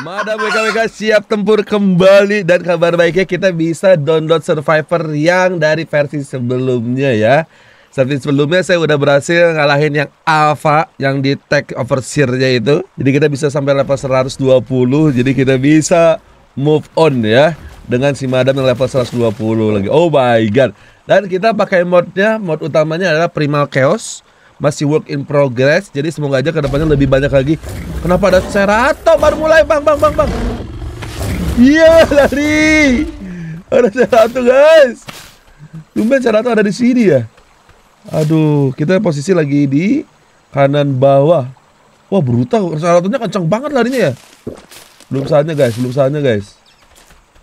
Madam WKWK siap tempur kembali dan kabar baiknya kita bisa download Survivor yang dari versi sebelumnya ya. Versi sebelumnya saya udah berhasil ngalahin yang Alpha yang di tag overseer itu. Jadi kita bisa sampai level 120, jadi kita bisa move on ya dengan si Madam yang level 120 lagi. Oh my god. Dan kita pakai modnya, mod utamanya adalah Primal Chaos masih work in progress jadi semoga aja kedepannya lebih banyak lagi kenapa ada Cerato baru mulai bang bang bang bang iya lari ada Cerato guys tumben Cerato ada di sini ya aduh kita posisi lagi di kanan bawah wah brutal Ceratonya kencang banget larinya ya belum saatnya guys belum saatnya guys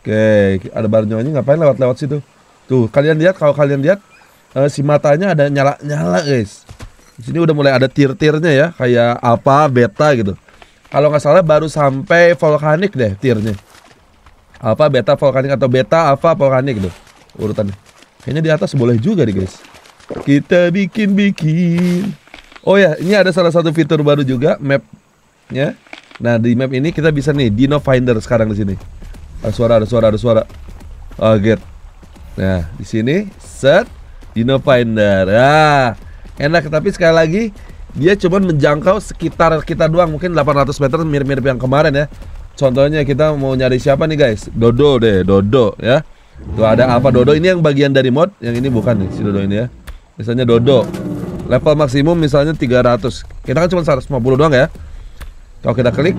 oke ada barnyonya ngapain lewat-lewat situ tuh kalian lihat kalau kalian lihat uh, si matanya ada nyala-nyala guys di sini udah mulai ada tier-tiernya ya, kayak apa beta gitu. Kalau nggak salah baru sampai vulkanik deh tiernya. apa beta, vulkanik atau beta, alpha, volkanik gitu urutannya. Kayaknya di atas boleh juga nih guys. Kita bikin-bikin. Oh ya, ini ada salah satu fitur baru juga mapnya. Nah di map ini kita bisa nih Dino Finder sekarang di sini. Ada suara, ada suara, ada suara. Target. Oh, nah di sini set Dino Finder. Ah, enak tapi sekali lagi dia cuma menjangkau sekitar kita doang mungkin 800 meter mirip-mirip yang kemarin ya contohnya kita mau nyari siapa nih guys Dodo deh Dodo ya tuh ada apa Dodo ini yang bagian dari mod yang ini bukan nih si Dodo ini ya misalnya Dodo level maksimum misalnya 300 kita kan cuma 150 doang ya kalau kita klik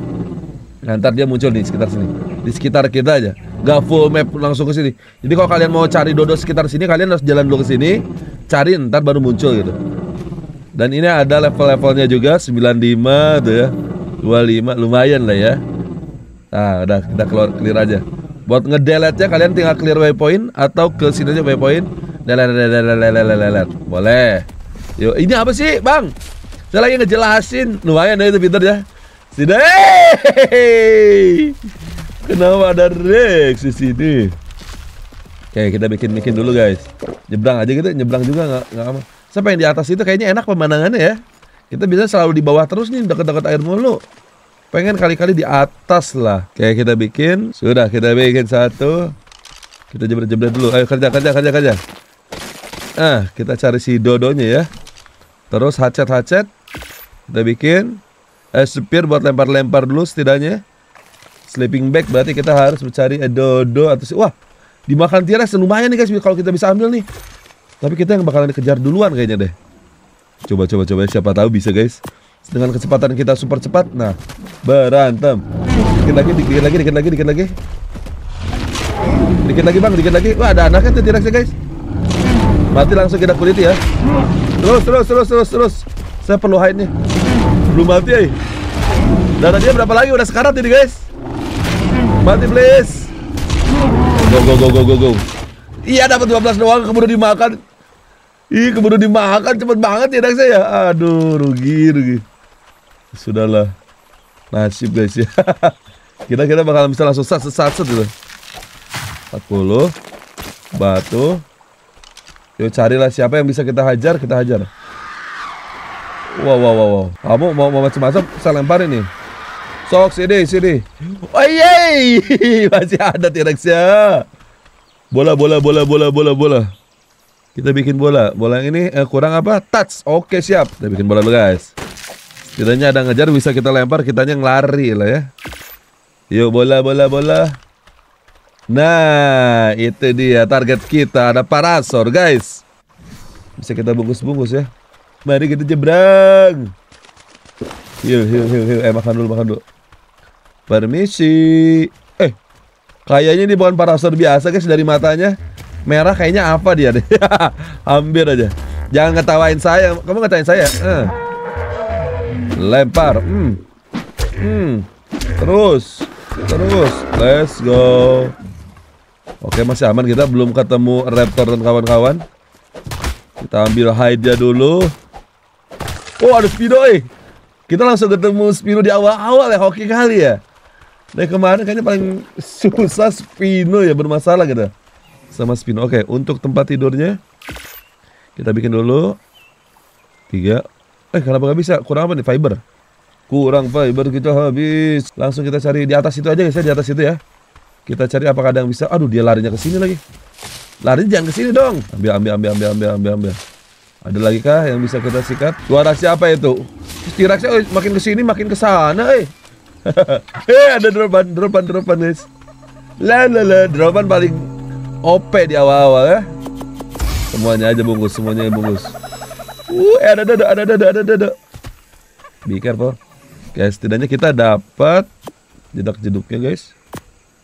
nanti dia muncul di sekitar sini. Di sekitar kita aja. Gak full map langsung ke sini. Jadi kalau kalian mau cari dodo sekitar sini, kalian harus jalan dulu ke sini, cari ntar baru muncul gitu. Dan ini ada level-levelnya juga 95 tuh ya. 25 lumayan lah ya. Nah, udah kita keluar clear aja. Buat ngedelete-nya kalian tinggal clear waypoint atau ke sini aja waypoint. Delete delete delete Boleh. Yo, ini apa sih, Bang? Saya lagi ngejelasin. Lumayan ya itu peter ya. Sini. Kenapa ada Rex di sini? Oke, kita bikin-bikin dulu, guys. Nyebrang aja gitu, nyebrang juga nggak nggak apa. Sampai yang di atas itu kayaknya enak pemandangannya ya. Kita bisa selalu di bawah terus nih deket-deket air mulu. Pengen kali-kali di atas lah. Kayak kita bikin, sudah kita bikin satu. Kita jebret-jebret dulu. Ayo kerja kerja kerja kerja. Nah, kita cari si dodonya ya. Terus hacet-hacet. Kita bikin eh supir buat lempar-lempar dulu setidaknya. Sleeping bag berarti kita harus mencari eh, dodo atau si wah dimakan tiras lumayan nih guys kalau kita bisa ambil nih tapi kita yang bakalan dikejar duluan kayaknya deh. Coba coba coba siapa tahu bisa guys. Dengan kecepatan kita super cepat. Nah, berantem. Dikit lagi, dikit lagi, dikit lagi, dikit lagi. Dikit lagi bang, dikit lagi. Wah ada anaknya tuh tidak sih guys. Mati langsung kita kulit ya. Terus terus terus terus terus. Saya perlu hide nih. Belum mati ya. Eh. Dan dia berapa lagi? Udah sekarat ini guys. Mati please. Go go go go go go. Iya dapat 12 doang Kemudian dimakan. Ih, keburu dimakan cepet banget ya saya ya. Aduh, rugi, rugi. Sudahlah. Nasib guys ya. kita kita bakal bisa langsung sat sat sat gitu. 40 batu. Yuk carilah siapa yang bisa kita hajar, kita hajar. Wow, wow, wow, wow. Kamu mau, mau macam-macam, saya lempar ini. Sok, sini, sini. Oh, yay iya, iya. Masih ada T-Rex ya. Bola, bola, bola, bola, bola, bola. Kita bikin bola. Bola yang ini eh, kurang apa? Touch. Oke, siap. Kita bikin bola dulu, guys. Kitanya ada ngejar bisa kita lempar, kita kitanya ngelari lah ya. Yuk, bola, bola, bola. Nah, itu dia target kita. Ada parasor, guys. Bisa kita bungkus-bungkus ya. Mari kita jebrang. Yuk, yuk, yuk, yuk. Eh, makan dulu, makan dulu. Permisi. Eh, kayaknya ini bukan parasor biasa, guys, dari matanya. Merah kayaknya apa dia deh? Hampir aja. Jangan ngetawain saya. Kamu ngetawain saya. uh. Lempar. Hmm. Hmm. Terus. Terus. Let's go. Oke, masih aman kita belum ketemu raptor dan kawan-kawan. Kita ambil hide dia dulu. Oh, ada Speedo, eh. Kita langsung ketemu Spino di awal-awal ya, hoki kali ya. Dari kemarin kayaknya paling susah Spino ya bermasalah gitu sama spin. Oke, untuk tempat tidurnya kita bikin dulu tiga. Eh, kenapa nggak bisa? Kurang apa nih? Fiber. Kurang fiber kita habis. Langsung kita cari di atas itu aja guys, ya, di atas itu ya. Kita cari apakah ada yang bisa. Aduh, dia larinya ke sini lagi. Lari jangan ke sini dong. Ambil, ambil, ambil, ambil, ambil, ambil, ambil. Ada lagi kah yang bisa kita sikat? Suara siapa itu? Tiraksnya oh, eh, makin ke sini makin ke sana, eh. eh, ada dropan, dropan, dropan, guys. La la la, dropan paling OP di awal-awal ya. Semuanya aja bungkus, semuanya bungkus. Uh, eh, ada ada ada ada ada ada. Be careful. Guys, setidaknya kita dapat jedak jeduknya, guys.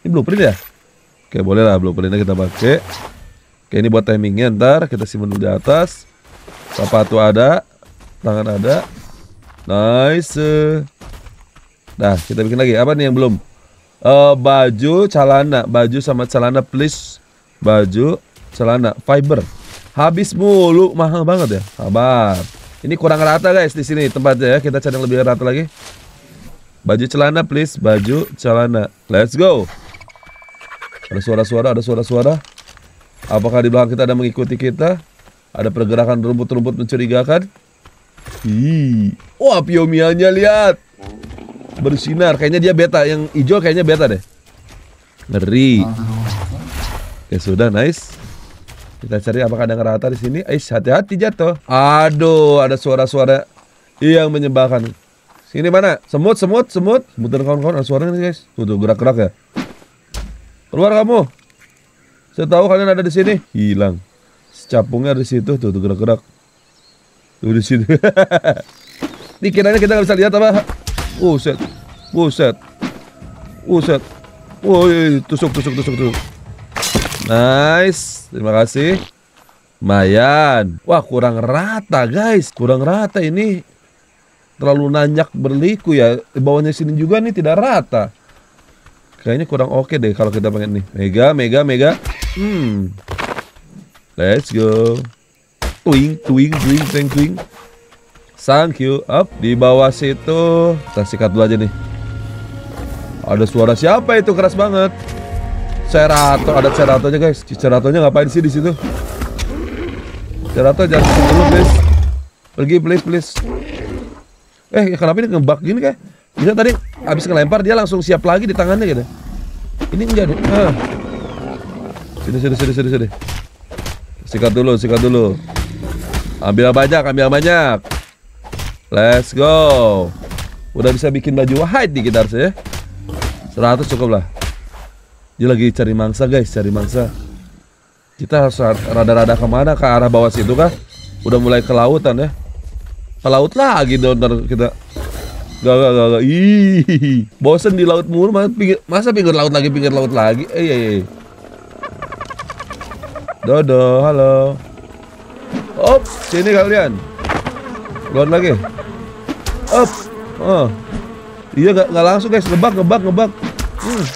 Ini blueprint ya? Oke, boleh lah blueprintnya kita pakai. Oke, ini buat timingnya ntar kita simpan di atas. Sepatu ada, tangan ada. Nice. Nah, kita bikin lagi. Apa nih yang belum? Uh, baju, celana, baju sama celana please baju celana fiber. Habis mulu, mahal banget ya. Sabar. Ini kurang rata guys di sini tempatnya ya. Kita cari yang lebih rata lagi. Baju celana please, baju celana. Let's go. Ada suara-suara, ada suara-suara. Apakah di belakang kita ada mengikuti kita? Ada pergerakan rumput-rumput mencurigakan? Hi. Wah, piomianya lihat. Bersinar. Kayaknya dia beta yang hijau kayaknya beta deh. Ngeri. Ya sudah, nice. Kita cari apakah ada rata di sini. Eh, hati-hati jatuh. Aduh, ada suara-suara yang menyebalkan. Sini mana? Semut, semut, semut. Semutan kawan-kawan, ada suaranya nih, guys. Tuh, tuh, gerak-gerak ya. Keluar kamu. Saya tahu kalian ada di sini. Hilang. Capungnya di situ, tuh, tuh gerak-gerak. Tuh di sini. Dikiranya kita nggak bisa lihat apa. Buset. Buset. Buset. Woi, oh, iya, iya, iya. tusuk, tusuk, tusuk, tusuk. Nice. Terima kasih. Mayan, Wah, kurang rata, guys. Kurang rata ini. Terlalu nanyak berliku ya. bawahnya sini juga nih tidak rata. Kayaknya kurang oke okay deh kalau kita pengen nih. Mega, mega, mega. Hmm. Let's go. Twing, twing, twing, twing, twing. Thank you. Up di bawah situ. Kita sikat dulu aja nih. Ada suara siapa itu keras banget. Cerato, ada Ceratonya guys. Ceratonya ngapain sih di situ? Cerato jangan kesini dulu please. Pergi please please. Eh, ya, kenapa ini ngebak gini kayak? Bisa tadi habis ngelempar dia langsung siap lagi di tangannya gitu. Ini enggak deh. Ah. Sini sini sini sini sini. Sikat dulu, sikat dulu. Ambil banyak, ambil banyak. Let's go. Udah bisa bikin baju wahid di kita harusnya ya. Seratus cukup lah. Dia lagi cari mangsa guys, cari mangsa. Kita harus rada-rada kemana? Ke arah bawah situ kah? Udah mulai ke lautan ya. Ke laut lagi dong ntar kita. Gak, gak, gak, gak. Ih, bosen di laut mulu, masa pinggir, masa pinggir laut lagi, pinggir laut lagi. Eh, iya, iya. iya. Dodo, halo. Op, sini kalian. Luar lagi. Op. Oh. Iya, gak, gak langsung guys, ngebak, ngebak, ngebak. Hmm.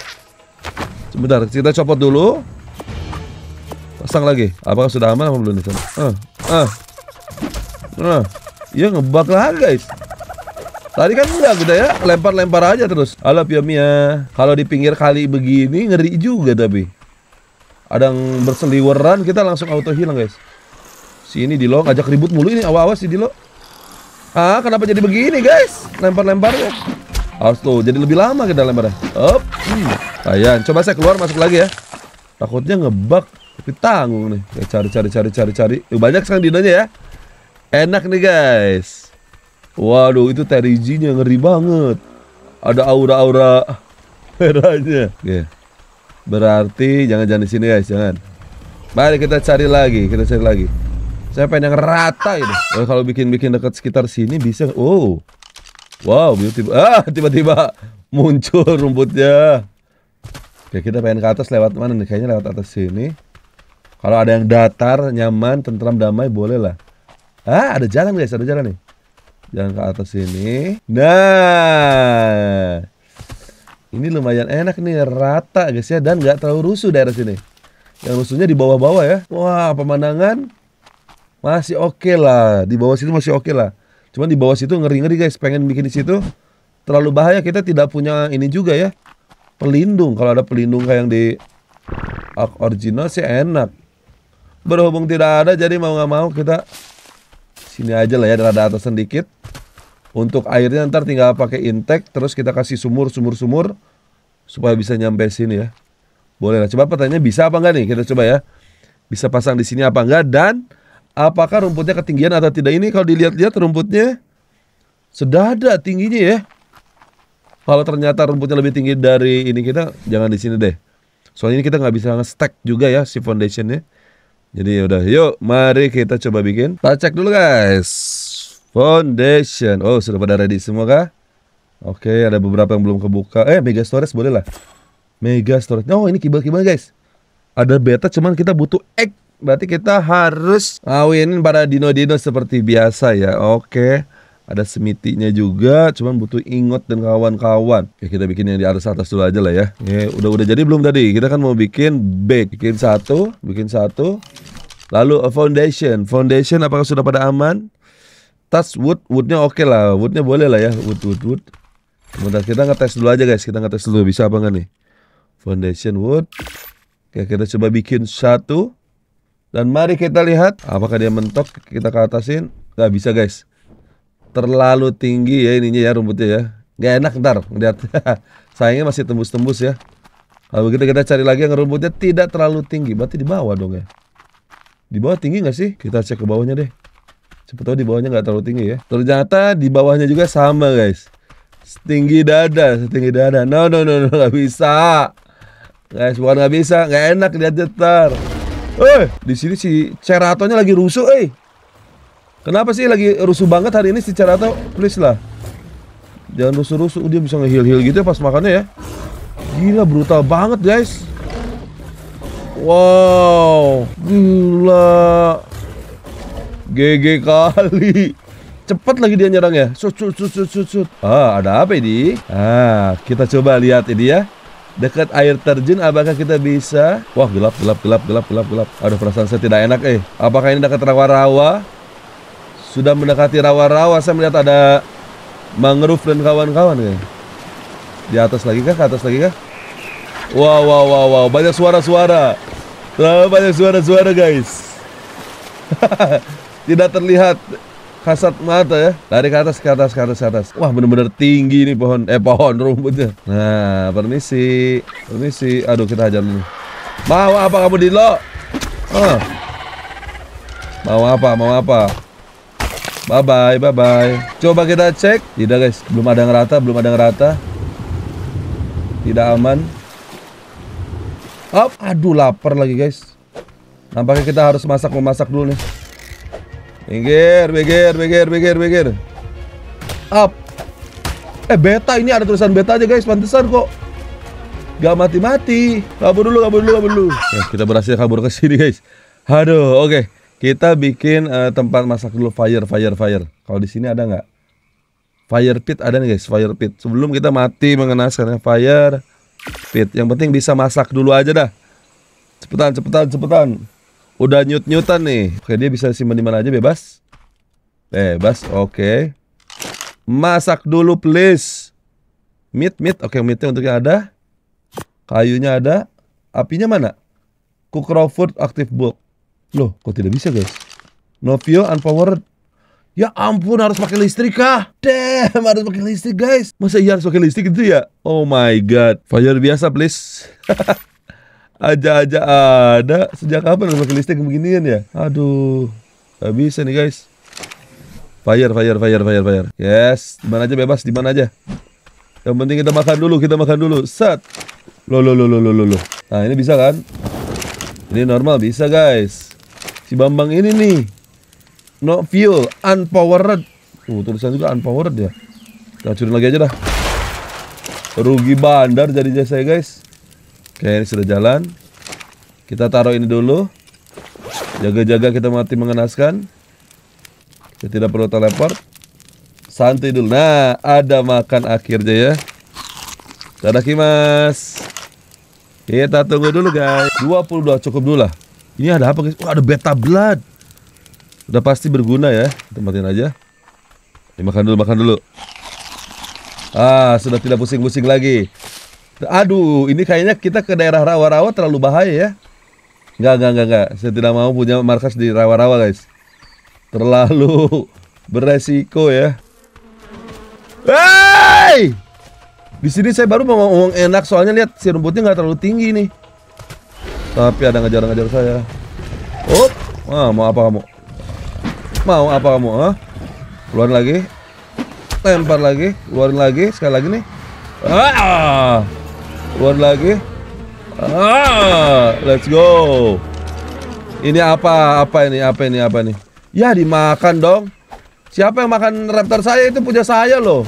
Sebentar, kita copot dulu. Pasang lagi. Apakah sudah aman apa belum nih? Ah, ah, ah. Ya ngebug lagi guys. Tadi kan enggak gitu ya lempar-lempar aja terus. Halo Pia Kalau di pinggir kali begini ngeri juga tapi. Ada yang berseliweran kita langsung auto hilang guys. sini di Dilo ngajak ribut mulu ini awas-awas si Dilo. Ah, kenapa jadi begini guys? Lempar-lemparnya. Harus tuh, jadi lebih lama ke dalam ada. Up. Hmm. Ayan, coba saya keluar masuk lagi ya. Takutnya ngebak, tapi tanggung nih. Saya cari cari cari cari cari. Eh, banyak sekarang dinanya ya. Enak nih guys. Waduh, itu terijinya ngeri banget. Ada aura-aura merahnya. Oke. Berarti jangan-jangan di sini guys, jangan. Mari kita cari lagi, kita cari lagi. Saya pengen yang rata ini. Oh, kalau bikin-bikin dekat sekitar sini bisa. Oh, Wow, tiba ah tiba-tiba muncul rumputnya. Oke, kita pengen ke atas lewat mana nih? Kayaknya lewat atas sini. Kalau ada yang datar, nyaman, tentram, damai, boleh lah. Ah, ada jalan guys, ada jalan nih. Jalan ke atas sini. Nah, ini lumayan enak nih, rata guys ya, dan nggak terlalu rusuh daerah sini. Yang rusuhnya di bawah-bawah ya. Wah, pemandangan masih oke okay lah. Di bawah sini masih oke okay lah. Cuman di bawah situ ngeri-ngeri guys, pengen bikin di situ terlalu bahaya kita tidak punya ini juga ya. Pelindung kalau ada pelindung kayak yang di original sih enak. Berhubung tidak ada jadi mau nggak mau kita sini aja lah ya rada atas sedikit. Untuk airnya ntar tinggal pakai intake terus kita kasih sumur sumur sumur supaya bisa nyampe sini ya. Boleh lah. Coba pertanyaannya bisa apa enggak nih? Kita coba ya. Bisa pasang di sini apa enggak dan Apakah rumputnya ketinggian atau tidak? Ini kalau dilihat-lihat rumputnya sedada tingginya ya. Kalau ternyata rumputnya lebih tinggi dari ini kita, jangan di sini deh. Soalnya ini kita nggak bisa nge-stack juga ya si foundationnya. Jadi ya udah, yuk mari kita coba bikin. Kita cek dulu guys. Foundation. Oh sudah pada ready semua kah? Oke, ada beberapa yang belum kebuka. Eh, Mega Storage boleh lah. Mega Storage. Oh, ini kibal-kibal guys. Ada beta, cuman kita butuh Berarti kita harus ngawinin para dino-dino seperti biasa ya. Oke. Ada semitinya juga, cuman butuh ingot dan kawan-kawan. Oke, kita bikin yang di atas atas dulu aja lah ya. Oke, udah udah jadi belum tadi? Kita kan mau bikin bed, bikin satu, bikin satu. Lalu a foundation. Foundation apakah sudah pada aman? Tas wood, woodnya oke okay lah, woodnya boleh lah ya, wood wood wood. Sebentar kita ngetes dulu aja guys, kita ngetes dulu bisa apa nggak nih? Foundation wood. Oke, kita coba bikin satu. Dan mari kita lihat apakah dia mentok kita ke atasin. Gak bisa guys. Terlalu tinggi ya ininya ya rumputnya ya. Gak enak ntar lihat. Sayangnya masih tembus-tembus ya. Kalau begitu kita cari lagi yang rumputnya tidak terlalu tinggi. Berarti di bawah dong ya. Di bawah tinggi gak sih? Kita cek ke bawahnya deh. Cepet tahu di bawahnya gak terlalu tinggi ya. Ternyata di bawahnya juga sama guys. Setinggi dada, setinggi dada. No no no no gak bisa. Guys bukan nggak bisa, Gak enak lihat ntar. Eh, di sini si Ceratonya lagi rusuh, eh. Kenapa sih lagi rusuh banget hari ini si Cerato? Please lah. Jangan rusuh-rusuh, dia bisa ngehil-hil gitu ya pas makannya ya. Gila brutal banget, guys. Wow, gila. GG kali. Cepat lagi dia nyerang ya. Sut sut sut sut sut. Ah, ada apa ini? Ah, kita coba lihat ini ya dekat air terjun apakah kita bisa wah gelap gelap gelap gelap gelap gelap ada perasaan saya tidak enak eh apakah ini dekat rawa-rawa sudah mendekati rawa-rawa saya melihat ada mangrove dan kawan-kawan ya di atas lagi kah ke atas lagi kah wow wow wow wow banyak suara-suara banyak suara-suara guys tidak terlihat Kasat mata ya. dari ke atas, ke atas, ke atas, ke atas. Wah, bener-bener tinggi nih pohon. Eh, pohon rumputnya. Nah, permisi. Permisi. Aduh, kita hajar dulu. Mau apa kamu, Dilo? Ah. Mau apa? Mau apa? Bye bye, bye bye. Coba kita cek. Tidak guys, belum ada yang rata belum ada yang rata Tidak aman. Up, aduh lapar lagi guys. Nampaknya kita harus masak memasak dulu nih. Minggir, minggir, minggir, minggir, minggir. Up. Eh beta ini ada tulisan beta aja guys, pantesan kok. Gak mati-mati. Kabur dulu, kabur dulu, kabur dulu. Ya, kita berhasil kabur ke sini guys. Aduh, oke. Okay. Kita bikin uh, tempat masak dulu fire, fire, fire. Kalau di sini ada nggak? Fire pit ada nih guys, fire pit. Sebelum kita mati mengenaskan fire pit. Yang penting bisa masak dulu aja dah. Cepetan, cepetan, cepetan. Udah nyut-nyutan nih. Oke, dia bisa simpan di mana aja bebas. Bebas, oke. Masak dulu please. Meat, meat. Oke, okay, meatnya untuk yang ada. Kayunya ada. Apinya mana? Cook raw food, active book, Loh, kok tidak bisa guys? No fuel, unpowered. Ya ampun, harus pakai listrik kah? Damn, harus pakai listrik guys. Masa iya harus pakai listrik itu ya? Oh my god. Fire biasa please. aja-aja ada. Sejak kapan rumah listrik beginian ya? Aduh, nggak bisa nih guys. Fire, fire, fire, fire, fire. Yes, Dimana aja bebas, dimana aja. Yang penting kita makan dulu, kita makan dulu. Set. Lo lo lo lo lo lo. Nah, ini bisa kan? Ini normal bisa, guys. Si Bambang ini nih. No fuel, unpowered. Uh, tulisan juga unpowered ya. Kita lagi aja dah. Rugi bandar jadi saya, guys. Oke, ini sudah jalan. Kita taruh ini dulu. Jaga-jaga kita mati mengenaskan. Kita tidak perlu teleport. Santai dulu. Nah, ada makan akhirnya ya. kimas. Kita tunggu dulu guys. 22 cukup dulu lah. Ini ada apa guys? Oh, ada beta blood. Udah pasti berguna ya. Kita matiin aja. Ini makan dulu, makan dulu. Ah, sudah tidak pusing-pusing lagi. Aduh, ini kayaknya kita ke daerah rawa-rawa terlalu bahaya ya. Enggak, enggak, enggak, enggak. Saya tidak mau punya markas di rawa-rawa, guys. Terlalu beresiko ya. Hey! Di sini saya baru mau ngomong enak soalnya lihat si rumputnya nggak terlalu tinggi nih. Tapi ada ngejar-ngejar saya. Oh, ah, mau apa kamu? Mau apa kamu? Ah? Keluarin lagi. Lempar lagi, keluarin lagi, sekali lagi nih. Ah! One lagi. Ah, let's go. Ini apa? Apa ini? Apa ini? Apa ini? Ya dimakan dong. Siapa yang makan raptor saya itu punya saya loh.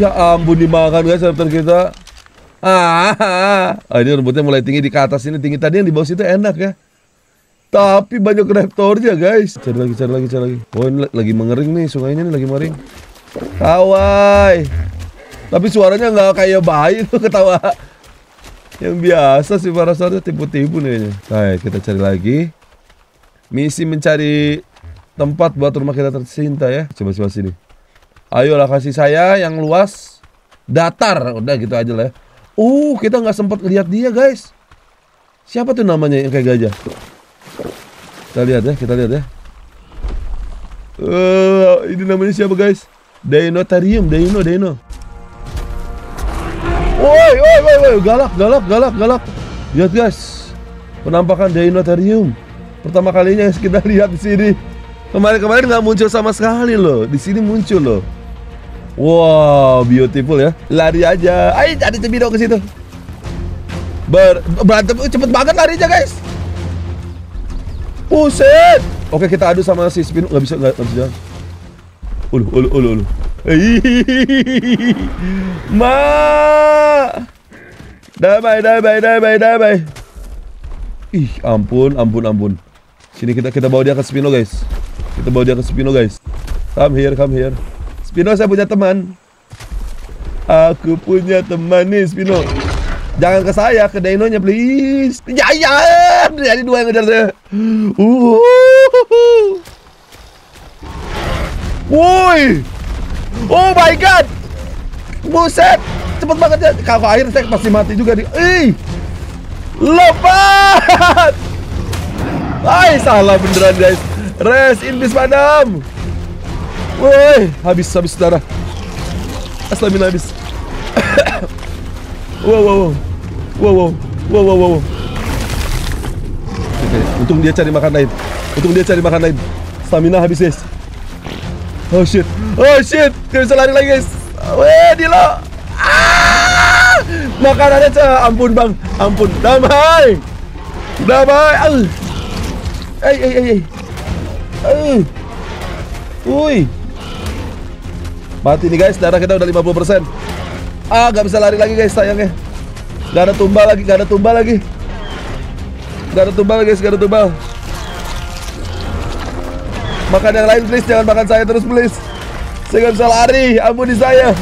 Ya ampun dimakan guys raptor kita. Ah, ah ini rebutnya mulai tinggi di ke atas ini tinggi tadi yang di bawah situ enak ya. Tapi banyak raptornya guys. Cari lagi, cari lagi, cari lagi. Oh ini lagi mengering nih sungainya ini lagi mengering. Kawai. Tapi suaranya nggak kayak bayi tuh ketawa yang biasa sih para suaranya tipu-tipu nih. Nah, kita cari lagi. Misi mencari tempat buat rumah kita tersinta ya. Coba coba sini. Ayolah kasih saya yang luas datar. Udah gitu aja lah ya. Uh, kita nggak sempat lihat dia, guys. Siapa tuh namanya yang kayak gajah? Kita lihat ya, kita lihat ya. Uh, ini namanya siapa, guys? Dino Dino, Dino. Woi, woi, woi, woi, galak, galak, galak, galak. Lihat guys, penampakan deinotherium. Pertama kalinya yang kita lihat di sini. Kemarin-kemarin nggak muncul sama sekali loh. Di sini muncul loh. Wow, beautiful ya. Lari aja. Ayo cari cebido ke situ. Ber berantem uh, cepet banget larinya guys. Pusing. Oke kita adu sama si Spino nggak bisa nggak bisa ya. Ulu ulu ulu ulu. Ma. Damai, damai, damai, damai dah Ih, ampun, ampun, ampun. Sini kita kita bawa dia ke Spino, guys. Kita bawa dia ke Spino, guys. Come here, come here. Spino saya punya teman. Aku punya teman nih, Spino. Jangan ke saya, ke Dino nya please. Jangan. Ya, ya. Jadi dua yang ngejar saya. Uh. Woi. Oh my god. Buset. Cepet banget ya. Kalau air saya pasti mati juga di. Ih. Lompat. Ay, salah beneran guys. Rest in peace madam. Woi, habis habis darah. Stamina habis. wow wow wow. Wow wow. Wow wow wow. untung dia cari makan lain. Untung dia cari makan lain. Stamina habis guys. Oh shit. Oh shit. Gak bisa lari lagi guys. Weh, lo. Ah! Makanannya cah. Ampun bang. Ampun. Damai. Damai. al, eh, eh, eh. Eh. Uy. Mati nih guys. Darah kita udah 50%. Ah, gak bisa lari lagi guys sayangnya. Gak ada tumbal lagi. Gak ada tumbal lagi. Gak ada tumbal guys. Gak ada tumbal. Makan yang lain please, jangan makan saya terus please. Saya gak bisa lari, ampuni saya.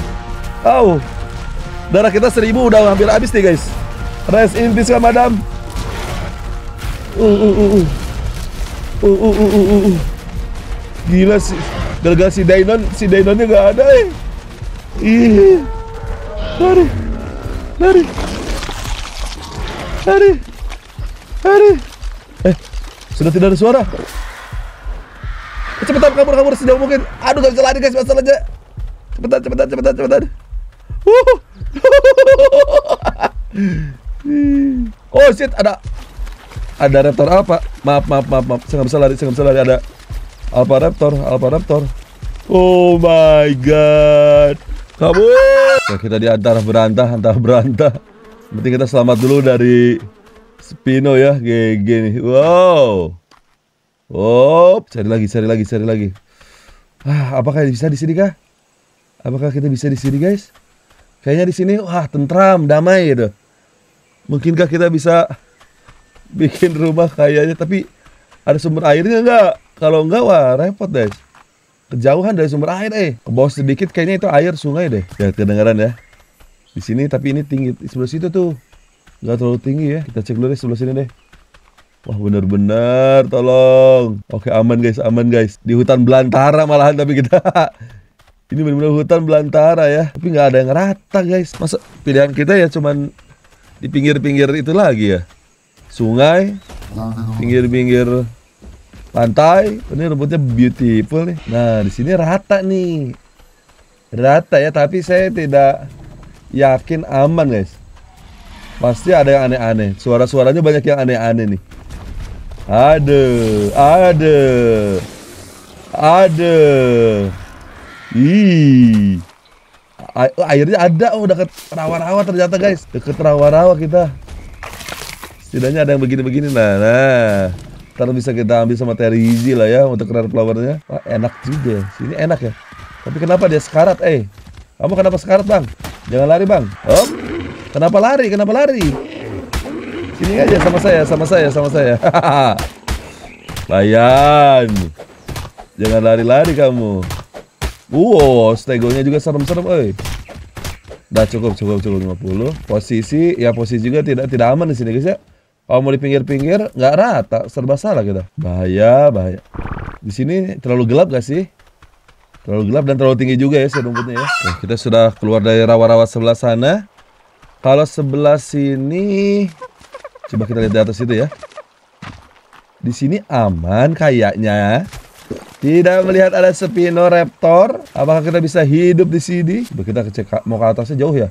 Oh, darah kita seribu udah hampir habis nih guys. Rest in peace kan madam. Uh uh uh uh. Uh uh uh uh uh. Gila sih, gara-gara si Dainon, si Dainonnya nggak ada eh. Ih, lari, lari, lari, lari. Eh, sudah tidak ada suara. Cepetan kabur kabur sejauh mungkin. Aduh gak bisa lari guys masalahnya. Cepetan cepetan cepetan cepetan. oh shit ada ada raptor apa? Maaf maaf maaf maaf. Saya gak bisa lari, saya gak bisa lari ada alpha raptor, alpha raptor. Oh my god. Kabur. Nah, kita di antara berantah, antara berantah. Penting kita selamat dulu dari Spino ya, GG nih. Wow. Op, cari lagi, cari lagi, cari lagi. Ah, apakah bisa di sini kah? Apakah kita bisa di sini, guys? Kayaknya di sini wah tentram, damai gitu. Mungkinkah kita bisa bikin rumah kayaknya tapi ada sumber airnya enggak? Kalau enggak wah repot, guys. Kejauhan dari sumber air, eh. Ke bawah sedikit kayaknya itu air sungai deh. Ya kedengaran ya. Di sini tapi ini tinggi sebelah situ tuh. Enggak terlalu tinggi ya. Kita cek dulu di sebelah sini deh. Wah bener-bener tolong. Oke aman guys, aman guys. Di hutan belantara malahan tapi kita ini benar-benar hutan belantara ya. Tapi gak ada yang rata guys. Masa pilihan kita ya cuman di pinggir-pinggir itu lagi ya. Sungai, pinggir-pinggir pantai. Ini rumputnya beautiful nih. Nah di sini rata nih. Rata ya, tapi saya tidak yakin aman guys. Pasti ada yang aneh-aneh. Suara-suaranya banyak yang aneh-aneh nih. Ada, ada, ada. Ih, airnya ada. Oh, ke rawa-rawa ternyata guys, deket rawa-rawa kita. Setidaknya ada yang begini-begini. Nah, nah. Ntar bisa kita ambil sama Terry Easy lah ya untuk rare flowernya. Wah, enak juga. Sini enak ya. Tapi kenapa dia sekarat, eh? Kamu kenapa sekarat, Bang? Jangan lari, Bang. Om, Kenapa lari? Kenapa lari? Sini aja sama saya, sama saya, sama saya. Layan. Jangan lari-lari kamu. Wow, stegonya juga serem-serem, oi. Dah cukup, cukup, cukup 50. Posisi, ya posisi juga tidak tidak aman di sini, guys ya. Kalau mau di pinggir-pinggir, nggak rata, serba salah kita. Bahaya, bahaya. Di sini terlalu gelap gak sih? Terlalu gelap dan terlalu tinggi juga ya rumputnya ya. Oke, kita sudah keluar dari rawa-rawa sebelah sana. Kalau sebelah sini Coba kita lihat di atas itu ya. Di sini aman kayaknya. Tidak melihat ada Raptor. Apakah kita bisa hidup di sini? Coba kita cek mau ke atasnya jauh ya.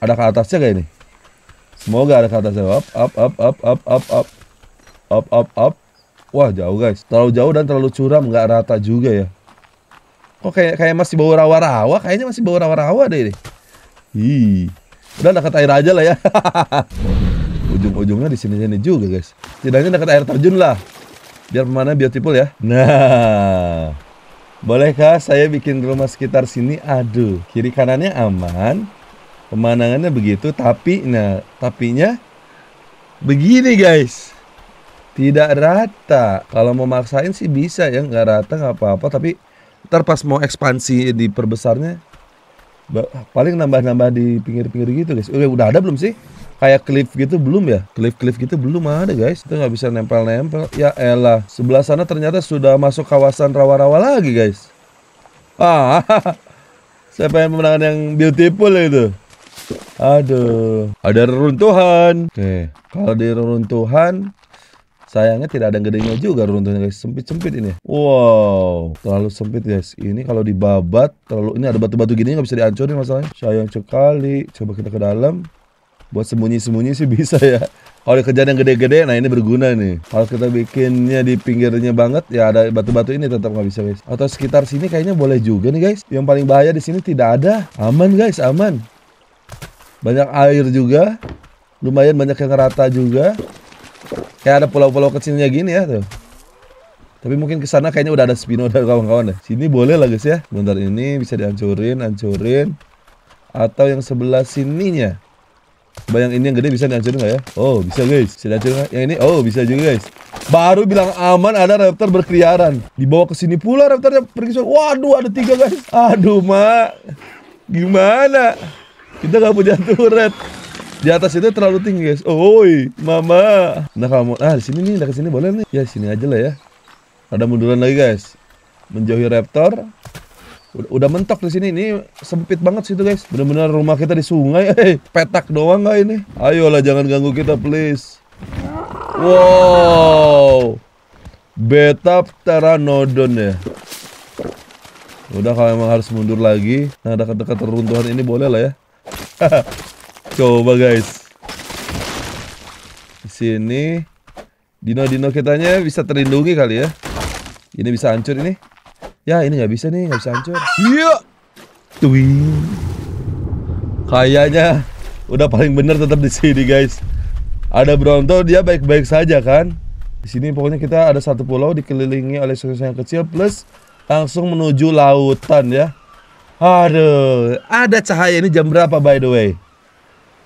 Ada ke atasnya kayak ini. Semoga ada ke atasnya. Up, up, up, up, up, up, up, up, up, up. Wah jauh guys. Terlalu jauh dan terlalu curam, nggak rata juga ya. Kok kayak kayak masih bau rawa-rawa? Kayaknya masih bau rawa-rawa deh ini. Ih. Udah dekat air aja lah ya. ujung-ujungnya di sini-sini juga guys setidaknya dekat air terjun lah biar pemanah beautiful ya nah bolehkah saya bikin rumah sekitar sini aduh kiri kanannya aman pemandangannya begitu tapi nah tapinya begini guys tidak rata kalau mau maksain sih bisa ya nggak rata nggak apa-apa tapi ntar pas mau ekspansi diperbesarnya paling nambah-nambah di pinggir-pinggir gitu guys udah ada belum sih kayak cliff gitu belum ya cliff-cliff gitu belum ada guys itu nggak bisa nempel-nempel ya elah sebelah sana ternyata sudah masuk kawasan rawa-rawa lagi guys ah saya pengen pemenangan yang beautiful itu aduh ada reruntuhan oke kalau di reruntuhan Sayangnya tidak ada yang gedenya juga runtuhnya guys. Sempit-sempit ini. Wow, terlalu sempit guys. Ini kalau dibabat terlalu ini ada batu-batu gini nggak bisa dihancurin masalahnya. Sayang sekali. Coba kita ke dalam buat sembunyi-sembunyi sih bisa ya. Kalau kerjaan yang gede-gede, nah ini berguna nih. Kalau kita bikinnya di pinggirnya banget, ya ada batu-batu ini tetap nggak bisa guys. Atau sekitar sini kayaknya boleh juga nih guys. Yang paling bahaya di sini tidak ada. Aman guys, aman. Banyak air juga. Lumayan banyak yang rata juga. Kayak ada pulau-pulau kecilnya gini ya tuh. Tapi mungkin ke sana kayaknya udah ada Spino dan kawan-kawan deh. Sini boleh lah guys ya. Bentar ini bisa dihancurin, hancurin. Atau yang sebelah sininya yang ini yang gede bisa dihancurin gak ya? Oh, bisa guys. Bisa dihancurin gak? Yang ini, oh bisa juga guys. Baru bilang aman ada raptor berkeliaran. Dibawa ke sini pula raptornya pergi sana. Waduh, ada tiga guys. Aduh, mak. Gimana? Kita nggak punya turret. Di atas itu terlalu tinggi guys. Oi, mama. Nah kamu, ah di sini nih, Di sini boleh nih. Ya sini aja lah ya. Ada munduran lagi guys. Menjauhi raptor. Udah, mentok di sini ini sempit banget situ guys. Bener-bener rumah kita di sungai. Hey, eh, petak doang nggak ini? Ayolah jangan ganggu kita please. Wow. Beta pteranodon ya. Udah kalau emang harus mundur lagi. Nah dekat-dekat reruntuhan ini boleh lah ya. Coba guys. Di sini dino-dino kitanya bisa terlindungi kali ya. Ini bisa hancur ini. Ya ini nggak bisa nih, nggak bisa hancur. Iya. Twin. Kayaknya udah paling bener tetap di sini guys. Ada Bronto dia baik-baik saja kan. Di sini pokoknya kita ada satu pulau dikelilingi oleh sungai yang kecil plus langsung menuju lautan ya. Aduh, ada cahaya ini jam berapa by the way?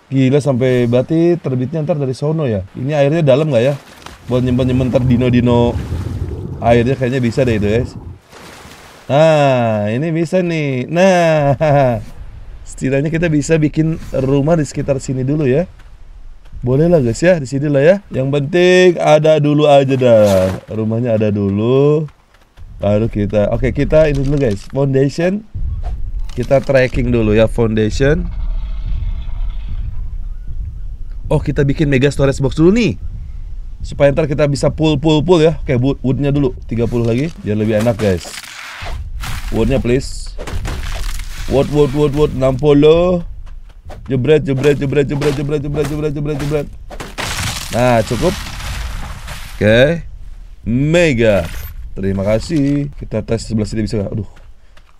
Gila sampai berarti terbitnya ntar dari sono ya. Ini airnya dalam nggak ya? Buat nyimpen-nyimpen ntar dino-dino airnya kayaknya bisa deh itu guys. Nah, ini bisa nih. Nah, setidaknya kita bisa bikin rumah di sekitar sini dulu ya. Boleh lah guys ya, di sini lah ya. Yang penting ada dulu aja dah. Rumahnya ada dulu. Baru kita, oke kita ini dulu guys. Foundation, kita tracking dulu ya foundation. Oh kita bikin mega storage box dulu nih supaya ntar kita bisa pull pull pull ya kayak woodnya dulu 30 lagi biar lebih enak guys Wordnya please Word word word word 60 Jebret jebret jebret jebret jebret jebret jebret jebret jebret Nah cukup Oke okay. Mega Terima kasih Kita tes sebelah sini bisa gak? Aduh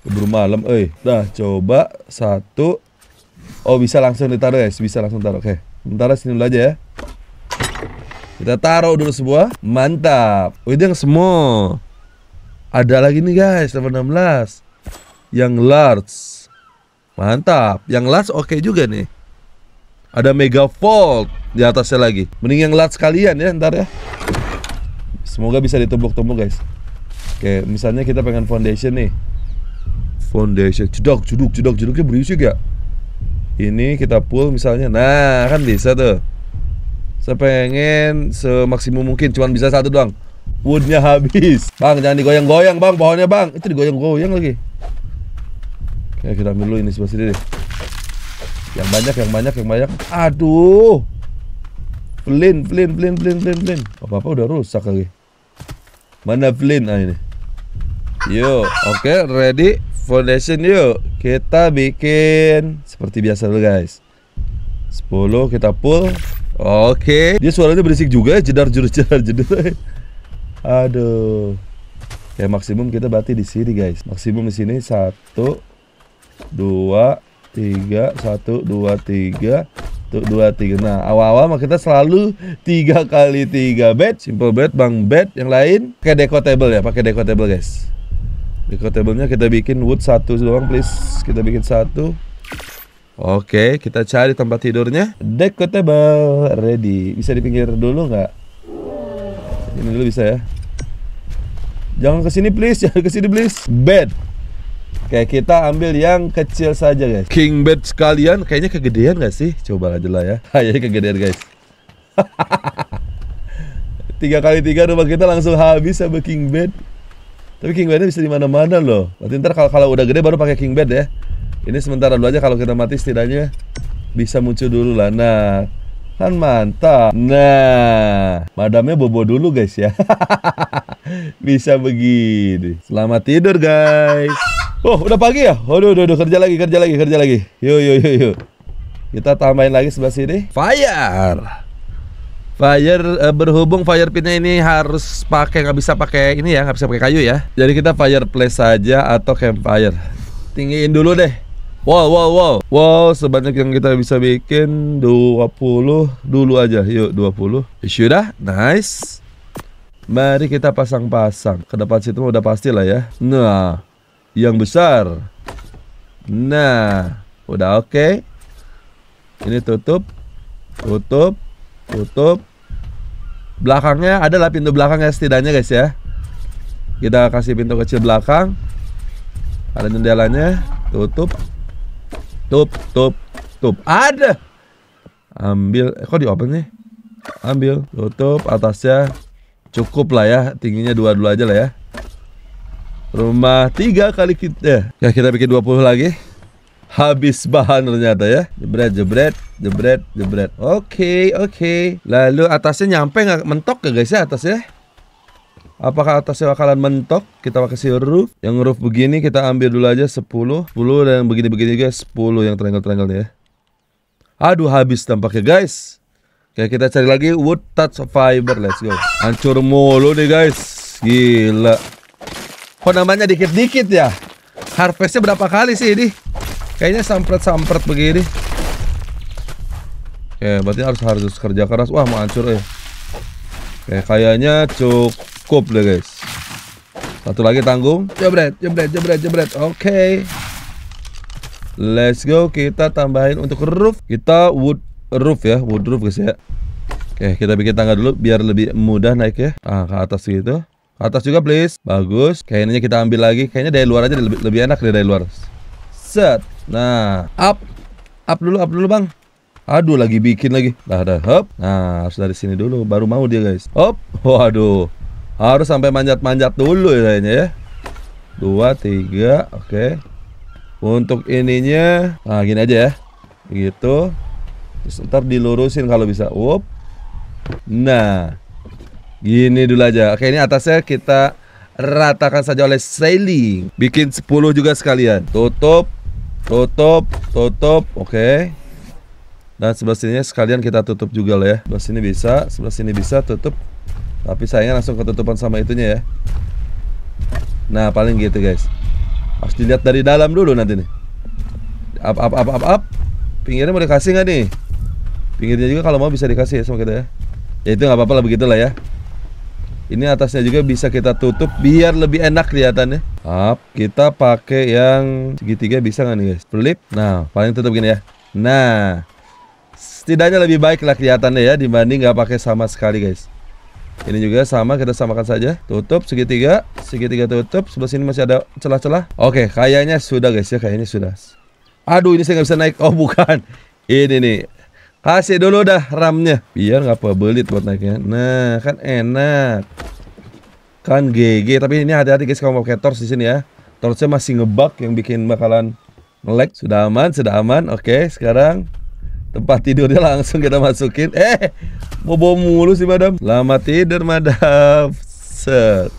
Keburu malam Eh Nah coba Satu Oh bisa langsung ditaruh guys Bisa langsung taruh Oke okay. Bentar sini dulu aja ya Kita taruh dulu sebuah, Mantap oh Udah yang semua ada lagi nih guys, level 816. Yang large. Mantap. Yang large oke okay juga nih. Ada mega volt di atasnya lagi. Mending yang large kalian ya ntar ya. Semoga bisa ditumbuk-tumbuk guys. Oke, misalnya kita pengen foundation nih. Foundation, cedok, cedok, cedok, cedoknya berisik ya. Ini kita pull misalnya. Nah, kan bisa tuh. Saya pengen semaksimum mungkin, cuman bisa satu doang. Woodnya habis. Bang, jangan digoyang-goyang, Bang. Pohonnya, Bang. Itu digoyang-goyang lagi. Oke, kita ambil dulu ini sebelah sini deh. Yang banyak, yang banyak, yang banyak. Aduh. Pelin, pelin, pelin, pelin, pelin, pelin. Apa-apa udah rusak lagi. Mana pelin? Nah ini. Yo, oke, okay, ready foundation yuk. Kita bikin seperti biasa dulu, guys. 10 kita pull. Oke. Okay. Dia suaranya berisik juga, ya, jedar jedar jedar jedar. Aduh. Ya maksimum kita berarti di sini guys. Maksimum di sini satu, dua, tiga, satu, dua, tiga, dua tiga nah awal-awal mah kita selalu tiga kali tiga bed, simple bed, bang bed. yang lain pakai deco table ya pakai deco table guys deco tablenya kita bikin wood satu doang please kita bikin satu oke kita cari tempat tidurnya deco table ready bisa di pinggir dulu nggak ini dulu bisa ya. Jangan kesini please, jangan kesini please. Bed. Oke, kita ambil yang kecil saja guys. King bed sekalian, kayaknya kegedean gak sih? Coba aja lah ya. Kayaknya kegedean guys. tiga kali tiga rumah kita langsung habis sama king bed. Tapi king bednya bisa di mana-mana loh. Nanti ntar kalau, kalau udah gede baru pakai king bed ya. Ini sementara dulu aja kalau kita mati setidaknya bisa muncul dulu lah. Nah, Kan mantap. Nah, madamnya bobo dulu guys ya. Bisa begini. Selamat tidur guys. Oh, udah pagi ya? Aduh, udah, udah kerja lagi, kerja lagi, kerja lagi. Yuk, yuk, yuk, yuk. Kita tambahin lagi sebelah sini. Fire. Fire eh, berhubung fire pitnya ini harus pakai nggak bisa pakai ini ya, nggak bisa pakai kayu ya. Jadi kita fireplace saja atau campfire. Tinggiin dulu deh. Wow, wow, wow. Wow, sebanyak yang kita bisa bikin 20 dulu aja. Yuk, 20. Sudah, nice. Mari kita pasang-pasang. Ke depan situ udah pasti lah ya. Nah, yang besar. Nah, udah oke. Okay. Ini tutup. Tutup. Tutup. Belakangnya ada lah pintu belakang ya setidaknya guys ya. Kita kasih pintu kecil belakang. Ada jendelanya. Tutup Tup, tup, tup. Ada. Ambil, eh, kok di open nih? Ambil, tutup atasnya. Cukup lah ya, tingginya dua dulu aja lah ya. Rumah tiga kali kita. Eh, ya kita bikin 20 lagi. Habis bahan ternyata ya. Jebret, jebret, jebret, jebret. Oke, okay, oke. Okay. Lalu atasnya nyampe nggak mentok ya guys ya atasnya? Apakah atasnya bakalan mentok? Kita pakai roof. Yang roof begini kita ambil dulu aja 10. 10 dan yang begini-begini guys 10 yang triangle-triangle ya. Aduh habis tampaknya guys. Oke kita cari lagi wood touch fiber. Let's go. Hancur mulu deh guys. Gila. Kok namanya dikit-dikit ya? Harvestnya berapa kali sih ini? Kayaknya sampret-sampret begini. Oke, berarti harus harus kerja keras. Wah, mau hancur ya. Oke, kayaknya cukup cukup deh guys satu lagi tanggung jebret jebret jebret jebret oke okay. let's go kita tambahin untuk roof kita wood roof ya wood roof guys ya oke okay, kita bikin tangga dulu biar lebih mudah naik ya ah ke atas gitu ke atas juga please bagus kayaknya kita ambil lagi kayaknya dari luar aja lebih, lebih enak dari dari luar set nah up up dulu up dulu bang Aduh lagi bikin lagi. Dah dah hop. Nah, harus dari sini dulu baru mau dia, guys. Hop. Waduh harus sampai manjat-manjat dulu ya kayaknya ya dua tiga oke okay. untuk ininya nah gini aja ya gitu. terus ntar dilurusin kalau bisa up nah gini dulu aja oke ini atasnya kita ratakan saja oleh sailing bikin 10 juga sekalian tutup tutup tutup oke okay. dan sebelah sini sekalian kita tutup juga lah ya sebelah sini bisa sebelah sini bisa tutup tapi sayangnya langsung ketutupan sama itunya ya Nah paling gitu guys Harus dilihat dari dalam dulu nanti nih Up up up up up Pinggirnya mau dikasih nggak nih? Pinggirnya juga kalau mau bisa dikasih ya sama kita ya Ya itu nggak apa-apa lah begitulah ya ini atasnya juga bisa kita tutup biar lebih enak kelihatannya. Up, kita pakai yang segitiga bisa nggak nih guys? Flip. Nah, paling tutup gini ya. Nah, setidaknya lebih baik lah kelihatannya ya dibanding nggak pakai sama sekali guys. Ini juga sama kita samakan saja. Tutup segitiga, segitiga tutup. Sebelah sini masih ada celah-celah. Oke, kayaknya sudah guys ya, kayaknya sudah. Aduh, ini saya nggak bisa naik. Oh, bukan. Ini nih. Kasih dulu dah ramnya Biar nggak pebelit buat naiknya Nah kan enak Kan GG Tapi ini hati-hati guys kalau mau pakai torch di sini ya Torsnya masih ngebug yang bikin bakalan melek Sudah aman, sudah aman Oke sekarang tempat tidurnya langsung kita masukin eh bobo mulu sih madam lama tidur madam set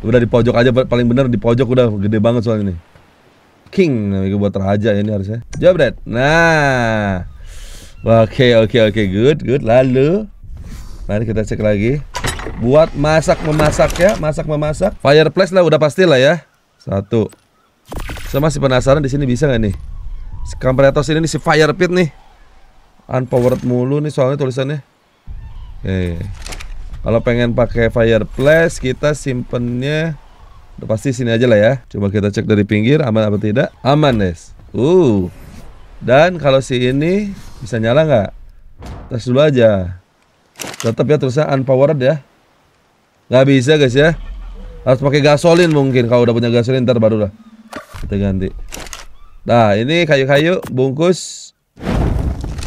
udah di pojok aja paling bener di pojok udah gede banget soalnya ini. king namanya buat raja ini harusnya Jabret. nah oke okay, oke okay, oke okay. good good lalu mari kita cek lagi buat masak memasak ya masak memasak fireplace lah udah pasti lah ya satu saya masih penasaran di sini bisa nggak nih Kampretos ini, nih si fire pit nih Unpowered mulu nih soalnya tulisannya. Eh. Kalau pengen pakai fireplace kita simpennya udah pasti sini aja lah ya. Coba kita cek dari pinggir aman apa tidak. Aman, Nes. Uh. Dan kalau si ini bisa nyala nggak? Tes dulu aja. Tetap ya terusnya unpowered ya. Nggak bisa guys ya. Harus pakai gasolin mungkin kalau udah punya gasolin ntar baru lah kita ganti. Nah ini kayu-kayu bungkus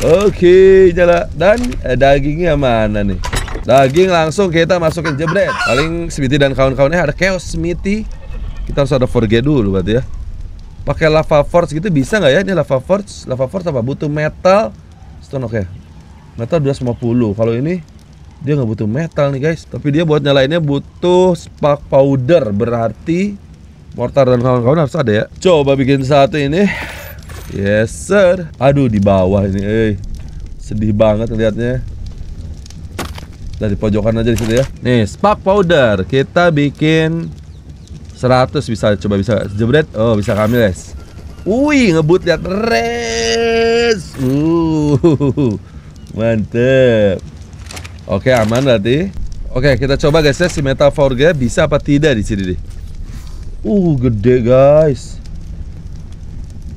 Oke, jala Dan eh, dagingnya mana nih? Daging langsung kita masukin jebret. Paling Smithy dan kawan-kawannya ada chaos Smithy. Kita harus ada forge dulu berarti ya. Pakai lava force gitu bisa nggak ya? Ini lava force, lava force apa? Butuh metal stone oke. Okay. Metal 250. Kalau ini dia nggak butuh metal nih guys. Tapi dia buat nyalainnya butuh spark powder berarti mortar dan kawan-kawan harus ada ya. Coba bikin satu ini. Yes sir. Aduh di bawah ini, eh. Sedih banget liatnya. Dari pojokan aja di situ ya. Nih, spark powder. Kita bikin 100 bisa coba bisa jebret. Oh, bisa kami, guys. Wih, ngebut lihat res. Uh. Mantep. Oke, aman berarti. Oke, kita coba guys ya si Meta 4 bisa apa tidak di sini deh. Uh, gede guys.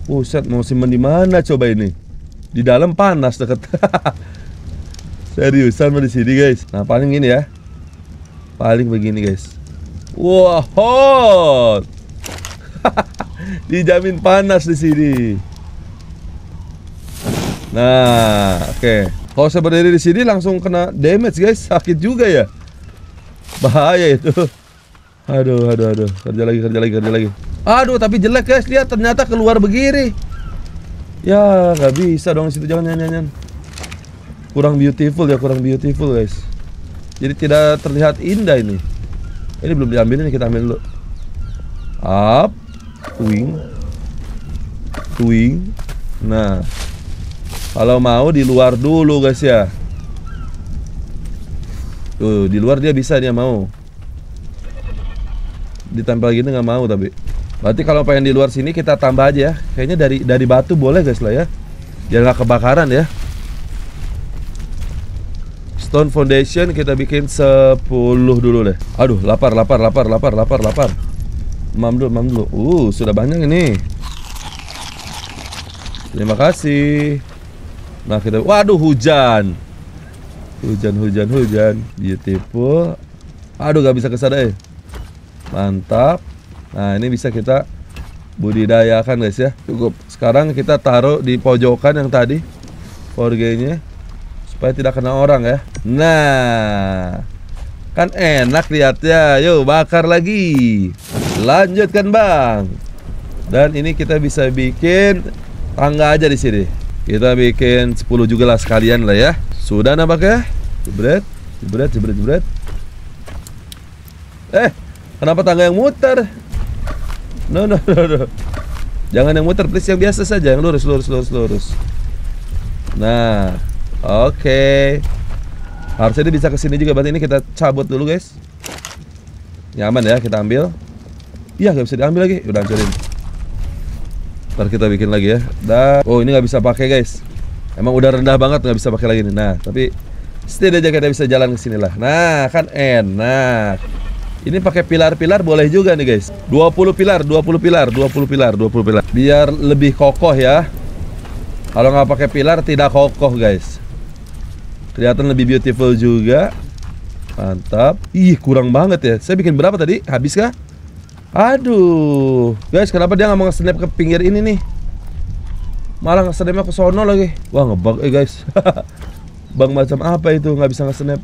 Buset, oh, mau simpen di mana coba ini? Di dalam panas deket. Seriusan mau di sini guys. Nah paling ini ya, paling begini guys. Wah wow, hot. Dijamin panas di sini. Nah, oke. Okay. Kalau saya berdiri di sini langsung kena damage guys, sakit juga ya. Bahaya itu. Aduh, aduh, aduh. Kerja lagi, kerja lagi, kerja lagi. Aduh, tapi jelek guys. Lihat ternyata keluar begini. Ya, nggak bisa dong situ jangan nyanyian. Kurang beautiful ya, kurang beautiful guys. Jadi tidak terlihat indah ini. Ini belum diambil ini kita ambil dulu. Up, wing, wing. Nah, kalau mau di luar dulu guys ya. Tuh, di luar dia bisa dia mau. Ditempel gini nggak mau tapi. Berarti kalau pengen di luar sini kita tambah aja ya. Kayaknya dari dari batu boleh guys lah ya. Biar nggak kebakaran ya. Stone foundation kita bikin 10 dulu deh. Aduh, lapar lapar lapar lapar lapar lapar. Mam dulu, mam dulu. Uh, sudah banyak ini. Terima kasih. Nah, kita waduh hujan. Hujan hujan hujan. Beautiful. Aduh, gak bisa kesadai eh. Mantap. Nah ini bisa kita budidayakan guys ya cukup sekarang kita taruh di pojokan yang tadi forgenya supaya tidak kena orang ya nah kan enak lihat ya yuk bakar lagi lanjutkan bang dan ini kita bisa bikin tangga aja di sini kita bikin 10 juga lah sekalian lah ya sudah nampak ya jebret jebret jebret jebret eh kenapa tangga yang muter No, no, no, no. Jangan yang muter, please yang biasa saja, yang lurus, lurus, lurus, lurus. Nah, oke. Okay. Harusnya dia bisa kesini juga, berarti ini kita cabut dulu, guys. Nyaman ya, kita ambil. Iya, nggak bisa diambil lagi. Udah hancurin. Ntar kita bikin lagi ya. Dan oh, ini nggak bisa pakai, guys. Emang udah rendah banget nggak bisa pakai lagi nih. Nah, tapi setidaknya kita bisa jalan ke sini lah. Nah, kan enak. Ini pakai pilar-pilar boleh juga nih guys. 20 pilar, 20 pilar, 20 pilar, 20 pilar. Biar lebih kokoh ya. Kalau nggak pakai pilar tidak kokoh guys. Kelihatan lebih beautiful juga. Mantap. Ih, kurang banget ya. Saya bikin berapa tadi? Habis kah? Aduh. Guys, kenapa dia nggak mau snap ke pinggir ini nih? Malah nge-snapnya ke sono lagi. Wah, ngebug eh guys. Bang macam apa itu nggak bisa nge-snap?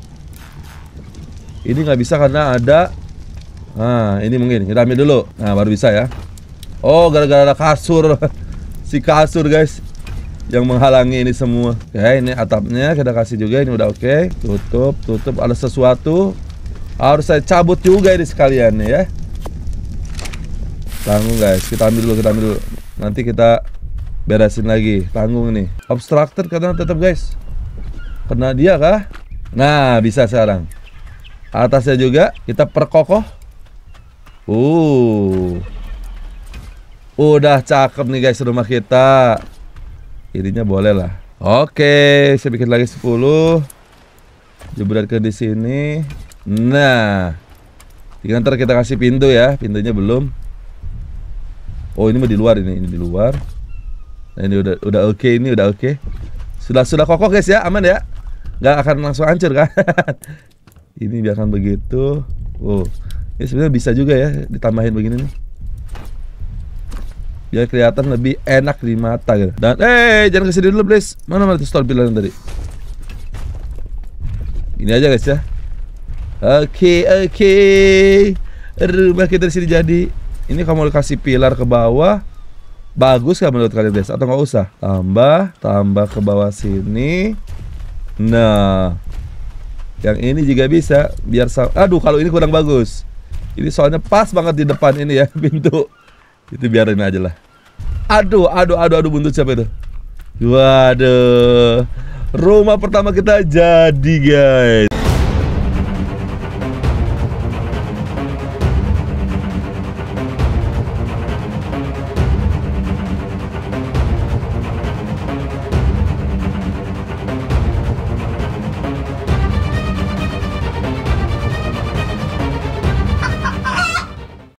Ini nggak bisa karena ada Nah, ini mungkin kita ambil dulu. Nah, baru bisa ya. Oh, gara-gara ada kasur. si kasur, guys. Yang menghalangi ini semua. Oke, ya, ini atapnya kita kasih juga. Ini udah oke. Tutup, tutup. Ada sesuatu. Harus saya cabut juga ini sekalian ya. Tanggung, guys. Kita ambil dulu, kita ambil dulu. Nanti kita beresin lagi. Tanggung nih. obstructor karena tetap, guys. Kena dia kah? Nah, bisa sekarang. Atasnya juga kita perkokoh Uh. Udah cakep nih guys rumah kita. Irinya boleh lah. Oke, saya bikin lagi 10. Jebret ke di sini. Nah. Tinggal ntar kita kasih pintu ya. Pintunya belum. Oh, ini mah di luar ini, ini di luar. Nah, ini udah udah oke okay, ini udah oke. Okay. Sudah sudah kokoh guys ya, aman ya. Gak akan langsung hancur kan. ini biarkan begitu. Oh. Ini ya, sebenarnya bisa juga ya ditambahin begini nih. Biar kelihatan lebih enak di mata gitu. Dan eh jangan kesini dulu, please. Mana mana store pilihan tadi? Ini aja guys ya. Oke, okay, oke. Okay. Rumah kita di sini jadi. Ini kamu kasih pilar ke bawah. Bagus gak menurut kalian guys? Atau nggak usah? Tambah, tambah ke bawah sini. Nah, yang ini juga bisa biar aduh kalau ini kurang bagus ini soalnya pas banget di depan ini ya pintu. Itu biarin aja lah. Aduh, aduh, aduh, aduh buntut siapa itu? Waduh. Rumah pertama kita jadi, guys.